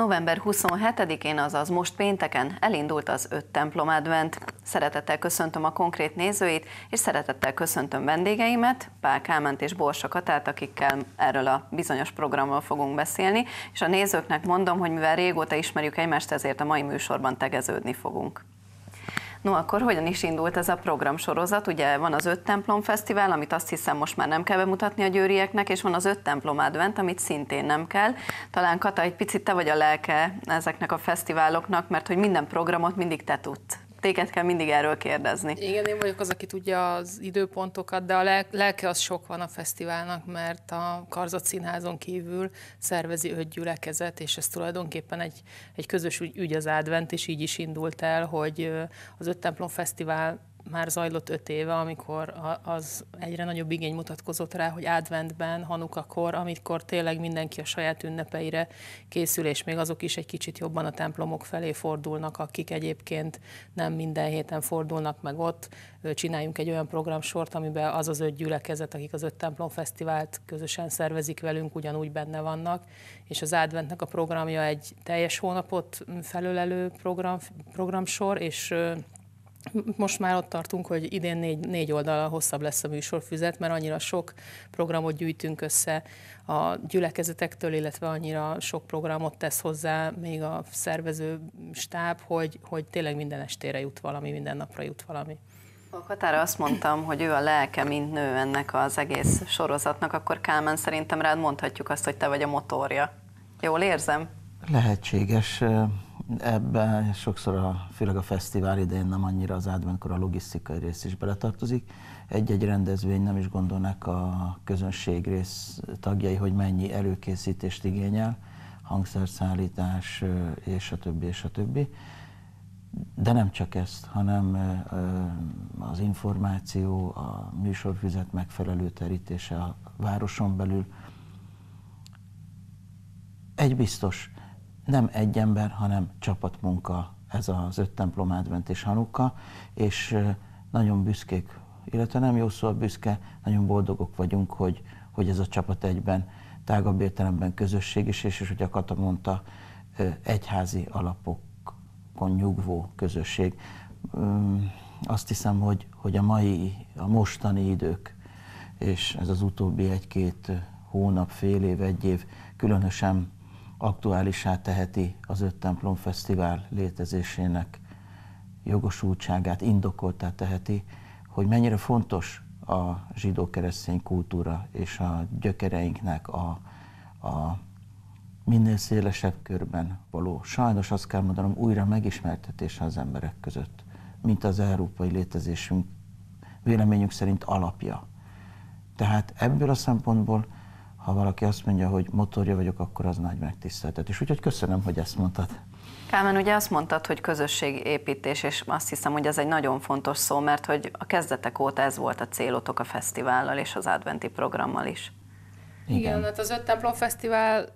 November 27-én, azaz most pénteken elindult az öt templom advent. Szeretettel köszöntöm a konkrét nézőit, és szeretettel köszöntöm vendégeimet, Pál Kálmánt és Borsa Katát, akikkel erről a bizonyos programról fogunk beszélni, és a nézőknek mondom, hogy mivel régóta ismerjük egymást, ezért a mai műsorban tegeződni fogunk. No akkor hogyan is indult ez a programsorozat? Ugye van az Öt Templom Fesztivál, amit azt hiszem most már nem kell bemutatni a győrieknek, és van az Öt Templom Advent, amit szintén nem kell. Talán Kata, egy picit te vagy a lelke ezeknek a fesztiváloknak, mert hogy minden programot mindig te tudsz téged kell mindig erről kérdezni. Igen, én vagyok az, aki tudja az időpontokat, de a lelke az sok van a fesztiválnak, mert a Karzat Színházon kívül szervezi öt gyülekezet, és ez tulajdonképpen egy, egy közös ügy az advent, és így is indult el, hogy az Öt Templom Fesztivál már zajlott öt éve, amikor az egyre nagyobb igény mutatkozott rá, hogy adventben, hanukakor, amikor tényleg mindenki a saját ünnepeire készül, és még azok is egy kicsit jobban a templomok felé fordulnak, akik egyébként nem minden héten fordulnak meg ott. Csináljunk egy olyan programsort, amiben az az öt gyülekezet, akik az öt templom fesztivált közösen szervezik velünk, ugyanúgy benne vannak, és az adventnek a programja egy teljes hónapot felölelő program, programsor, és most már ott tartunk, hogy idén négy, négy oldala hosszabb lesz a műsorfüzet, mert annyira sok programot gyűjtünk össze a gyülekezetektől, illetve annyira sok programot tesz hozzá még a szervező stáb, hogy, hogy tényleg minden estére jut valami, minden napra jut valami. A Katára azt mondtam, hogy ő a lelke, mint nő ennek az egész sorozatnak, akkor Kálmán szerintem rád mondhatjuk azt, hogy te vagy a motorja. Jól érzem? Lehetséges ebben sokszor, a, főleg a fesztivál idején nem annyira az adventkor a logisztikai rész is beletartozik. Egy-egy rendezvény nem is gondolnak a közönség rész tagjai, hogy mennyi előkészítést igényel, hangszerszállítás és a többi, és a többi. De nem csak ezt, hanem az információ, a műsorfüzet megfelelő terítése a városon belül. Egy biztos, nem egy ember, hanem csapatmunka ez az öt templom advent és hanukka, és nagyon büszkék, illetve nem jó szó a büszke, nagyon boldogok vagyunk, hogy, hogy ez a csapat egyben tágabb értelemben közösség is, és, és hogy a Kata mondta, egyházi alapokon nyugvó közösség. Azt hiszem, hogy, hogy a mai, a mostani idők, és ez az utóbbi egy-két hónap, fél év, egy év különösen aktuálisá teheti az Öt Templom Fesztivál létezésének jogosultságát, indokoltá teheti, hogy mennyire fontos a zsidó-keresztény kultúra és a gyökereinknek a, a minél szélesebb körben való, sajnos azt kell mondanom, újra megismertetése az emberek között, mint az európai létezésünk véleményük szerint alapja. Tehát ebből a szempontból ha valaki azt mondja, hogy motorja vagyok, akkor az nagy megtiszteltetés. Úgyhogy köszönöm, hogy ezt mondtad. Kámen, ugye azt mondtad, hogy közösségépítés, és azt hiszem, hogy ez egy nagyon fontos szó, mert hogy a kezdetek óta ez volt a célotok a fesztivállal és az adventi programmal is. Igen, Igen hát az Öt Templom Fesztivál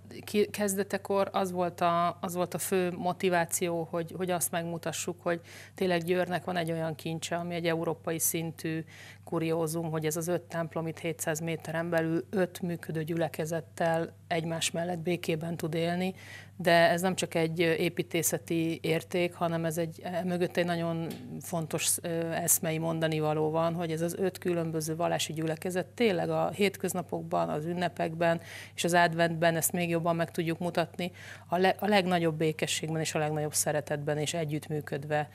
kezdetekor az volt a, az volt a fő motiváció, hogy, hogy azt megmutassuk, hogy tényleg Győrnek van egy olyan kincse, ami egy európai szintű kuriózum, hogy ez az öt templom itt 700 méteren belül öt működő gyülekezettel egymás mellett békében tud élni, de ez nem csak egy építészeti érték, hanem ez egy e, mögött egy nagyon fontos eszmei mondani való van, hogy ez az öt különböző vallási gyülekezet tényleg a hétköznapokban, az ünnepekben és az adventben ezt még jobb jobban meg tudjuk mutatni, a, le, a legnagyobb békességben és a legnagyobb szeretetben és együttműködve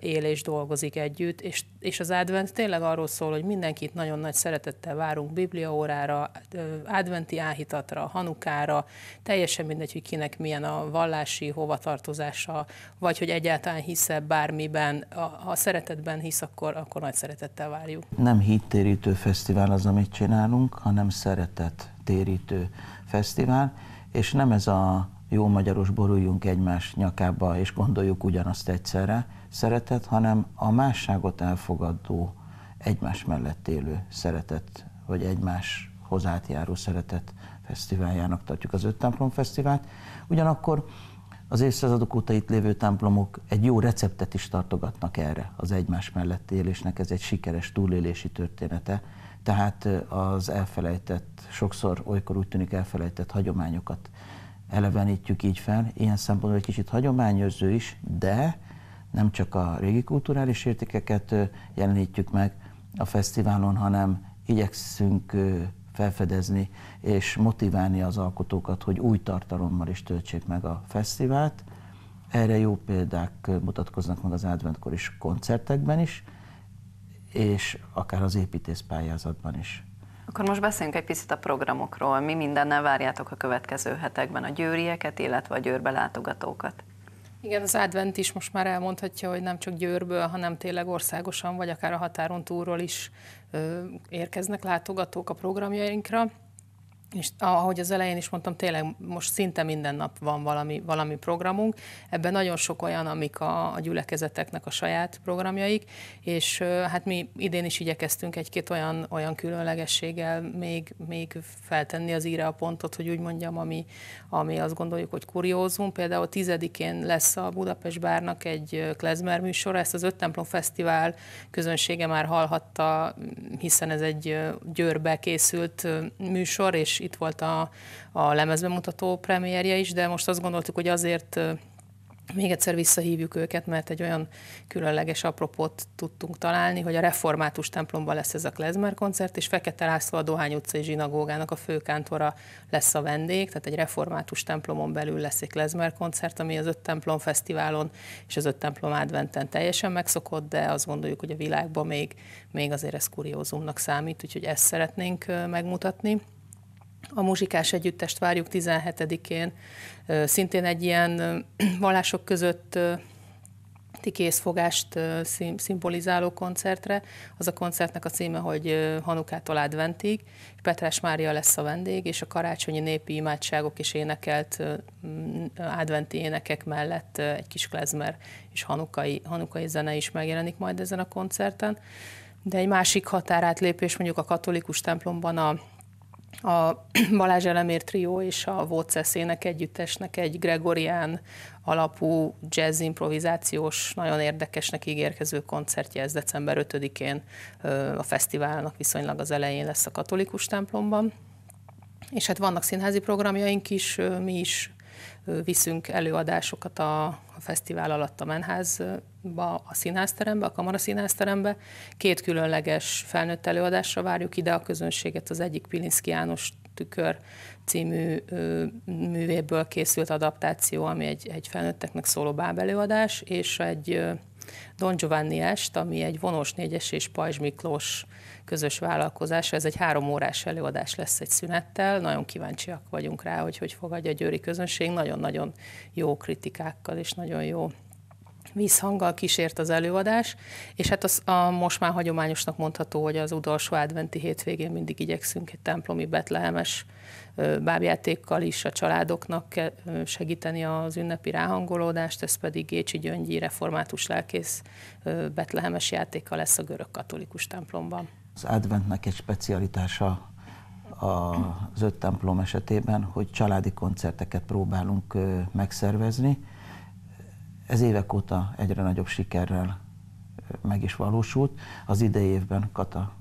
él és dolgozik együtt, és, és az advent tényleg arról szól, hogy mindenkit nagyon nagy szeretettel várunk bibliaórára, adventi áhítatra, hanukára, teljesen mindegy, hogy kinek milyen a vallási hovatartozása, vagy hogy egyáltalán hisze bármiben, ha a szeretetben hisz, akkor, akkor nagy szeretettel várjuk. Nem hittérítő fesztivál az, amit csinálunk, hanem szeretet térítő fesztivál, és nem ez a jó magyaros boruljunk egymás nyakába, és gondoljuk ugyanazt egyszerre szeretet, hanem a másságot elfogadó, egymás mellett élő szeretet, vagy egymás hozzátjáró szeretet fesztiváljának tartjuk az öt templom fesztivált. Ugyanakkor az évszázadok óta itt lévő templomok egy jó receptet is tartogatnak erre, az egymás mellett élésnek, ez egy sikeres túlélési története. Tehát az elfelejtett, sokszor olykor úgy tűnik elfelejtett hagyományokat elevenítjük így fel. Ilyen szempontból egy kicsit hagyományőrző is, de nem csak a régi kulturális értékeket jelenítjük meg a fesztiválon, hanem igyekszünk felfedezni és motiválni az alkotókat, hogy új tartalommal is töltsék meg a fesztivált. Erre jó példák mutatkoznak meg az adventkor is koncertekben is, és akár az építészpályázatban is. Akkor most beszéljünk egy picit a programokról. Mi mindennel várjátok a következő hetekben a győrieket, illetve a győrbe látogatókat? Igen, az advent is most már elmondhatja, hogy nem csak Győrből, hanem tényleg országosan, vagy akár a határon túlról is ö, érkeznek látogatók a programjainkra és ahogy az elején is mondtam, tényleg most szinte minden nap van valami, valami programunk. Ebben nagyon sok olyan, amik a, a gyülekezeteknek a saját programjaik, és hát mi idén is igyekeztünk egy-két olyan, olyan különlegességgel még, még feltenni az íre a pontot, hogy úgy mondjam, ami, ami azt gondoljuk, hogy kuriózum. Például tizedikén lesz a Budapest Bárnak egy klezmer műsora, ezt az Öt Templom Fesztivál közönsége már hallhatta, hiszen ez egy győrbe készült műsor, és itt volt a, a lemezbemutató premierje is, de most azt gondoltuk, hogy azért még egyszer visszahívjuk őket, mert egy olyan különleges apropót tudtunk találni, hogy a református templomban lesz ez a Klezmer koncert, és Fekete László a Dohány utcai zsinagógának a főkántora lesz a vendég, tehát egy református templomon belül lesz egy Klezmer koncert, ami az Öt Templom Fesztiválon és az Öt Templom Adventen teljesen megszokott, de azt gondoljuk, hogy a világban még, még azért ez kuriózumnak számít, úgyhogy ezt szeretnénk megmutatni. A muzsikás együttest várjuk 17-én, szintén egy ilyen vallások között ti készfogást szimbolizáló koncertre. Az a koncertnek a címe, hogy Hanukától Adventig. Petrás Mária lesz a vendég, és a karácsonyi népi imádságok és énekelt adventi énekek mellett egy kis klezmer és hanukai, hanukai zene is megjelenik majd ezen a koncerten. De egy másik határátlépés mondjuk a katolikus templomban a a Balázs Elemér Trió és a Vocesz ének együttesnek egy gregorián alapú jazz improvizációs, nagyon érdekesnek ígérkező koncertje, ez december 5-én a fesztiválnak viszonylag az elején lesz a katolikus templomban. És hát vannak színházi programjaink is, mi is viszünk előadásokat a, a fesztivál alatt a Menházba, a színházterembe, a Kamara színházterembe. Két különleges felnőtt előadásra várjuk ide a közönséget, az egyik Pilinszki János tükör című ö, művéből készült adaptáció, ami egy, egy felnőtteknek szóló bábelőadás, és egy Don Giovanni Est, ami egy Vonós négyes és Pajzs Miklós közös vállalkozása. Ez egy három órás előadás lesz egy szünettel. Nagyon kíváncsiak vagyunk rá, hogy hogy fogadja a győri közönség. Nagyon-nagyon jó kritikákkal és nagyon jó vízhanggal kísért az előadás, és hát az a most már hagyományosnak mondható, hogy az utolsó adventi hétvégén mindig igyekszünk egy templomi betlehemes bábjátékkal is a családoknak segíteni az ünnepi ráhangolódást, ez pedig Gécsi Gyöngyi református lelkész betlehemes játéka lesz a görög katolikus templomban. Az adventnek egy specialitása az öt templom esetében, hogy családi koncerteket próbálunk megszervezni, ez évek óta egyre nagyobb sikerrel meg is valósult. Az idei évben Kata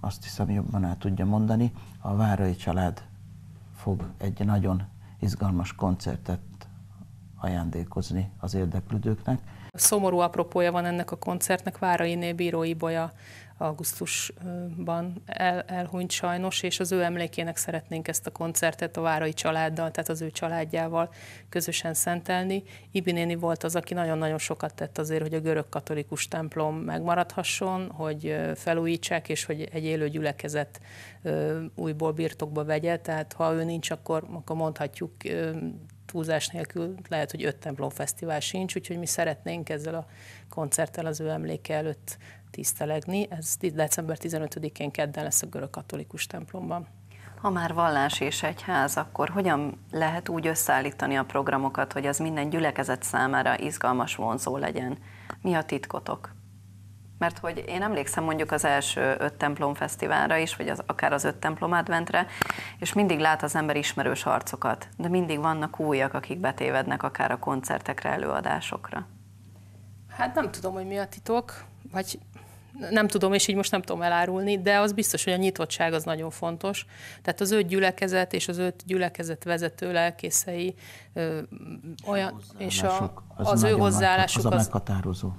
azt hiszem jobban el tudja mondani, a Várai család fog egy nagyon izgalmas koncertet ajándékozni az érdeklődőknek. Szomorú apropója van ennek a koncertnek, Várainé Bíró Ibolya augusztusban el, elhunyt sajnos, és az ő emlékének szeretnénk ezt a koncertet a Várai családdal, tehát az ő családjával közösen szentelni. Ibinéni néni volt az, aki nagyon-nagyon sokat tett azért, hogy a görög katolikus templom megmaradhasson, hogy felújítsák, és hogy egy élő gyülekezet újból birtokba vegye, tehát ha ő nincs, akkor, akkor mondhatjuk túlzás nélkül lehet, hogy öt templomfesztivál sincs, úgyhogy mi szeretnénk ezzel a koncerttel az ő emléke előtt tisztelegni. Ez december 15-én kedden lesz a görög katolikus templomban. Ha már vallás és egyház, akkor hogyan lehet úgy összeállítani a programokat, hogy az minden gyülekezet számára izgalmas, vonzó legyen? Mi a titkotok? mert hogy én emlékszem mondjuk az első öt templom fesztiválra is, vagy az, akár az öt templom adventre, és mindig lát az ember ismerős arcokat, de mindig vannak újak, akik betévednek akár a koncertekre, előadásokra. Hát nem tudom, hogy mi a titok, vagy nem tudom, és így most nem tudom elárulni, de az biztos, hogy a nyitottság az nagyon fontos. Tehát az öt gyülekezet és az öt gyülekezet vezető lelkészei ö, olyan, és a, az, az ő hozzáállásuk az, az, a meghatározó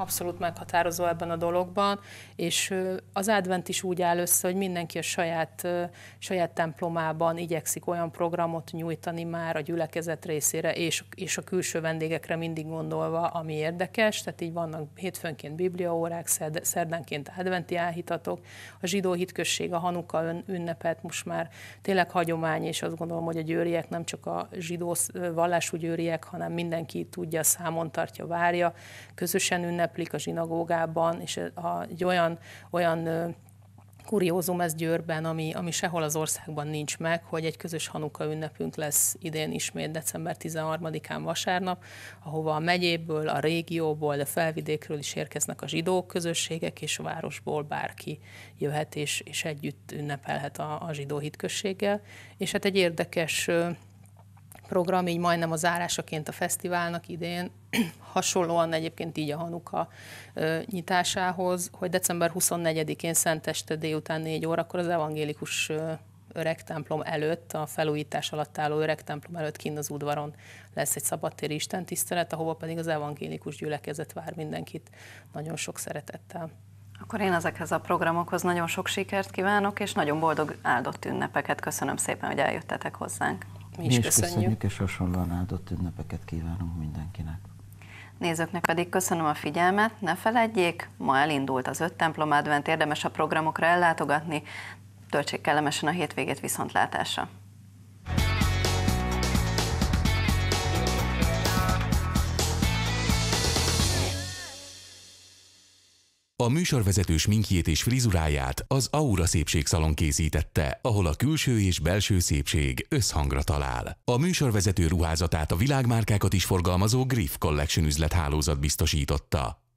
abszolút meghatározó ebben a dologban, és az advent is úgy áll össze, hogy mindenki a saját, saját templomában igyekszik olyan programot nyújtani már a gyülekezet részére, és, és a külső vendégekre mindig gondolva, ami érdekes, tehát így vannak hétfőnként bibliaórák, szerdánként adventi áhítatok, a zsidó hitkösség, a Hanuka ünnepet most már tényleg hagyomány, és azt gondolom, hogy a győriek nem csak a zsidó vallású győriek, hanem mindenki tudja, számon tartja, várja, közösen ünnep ünneplik a zsinagógában, és a, egy olyan, olyan kuriózum ez Győrben, ami, ami sehol az országban nincs meg, hogy egy közös Hanuka ünnepünk lesz idén ismét december 13-án vasárnap, ahova a megyéből, a régióból, a felvidékről is érkeznek a zsidó közösségek, és a városból bárki jöhet és, és együtt ünnepelhet a, a zsidó hitközséggel. És hát egy érdekes program, így majdnem az zárásaként a fesztiválnak idén hasonlóan egyébként így a Hanuka nyitásához, hogy december 24-én szenteste délután 4 órakor az evangélikus öreg templom előtt, a felújítás alatt álló öreg templom előtt kint az udvaron lesz egy szabadtéri istentisztelet, ahova pedig az evangélikus gyülekezet vár mindenkit nagyon sok szeretettel. Akkor én ezekhez a programokhoz nagyon sok sikert kívánok, és nagyon boldog áldott ünnepeket. Köszönöm szépen, hogy eljöttetek hozzánk. Mi is, Mi is köszönjük. köszönjük, és hasonlóan áldott ünnepeket kívánunk mindenkinek. Nézőknek pedig köszönöm a figyelmet, ne feledjék, ma elindult az öt templom advent, érdemes a programokra ellátogatni, töltsék kellemesen a hétvégét viszontlátásra. A műsorvezető sminkjét és frizuráját az Aura Szépségszalon készítette, ahol a külső és belső szépség összhangra talál. A műsorvezető ruházatát a világmárkákat is forgalmazó Griff Collection üzlethálózat biztosította.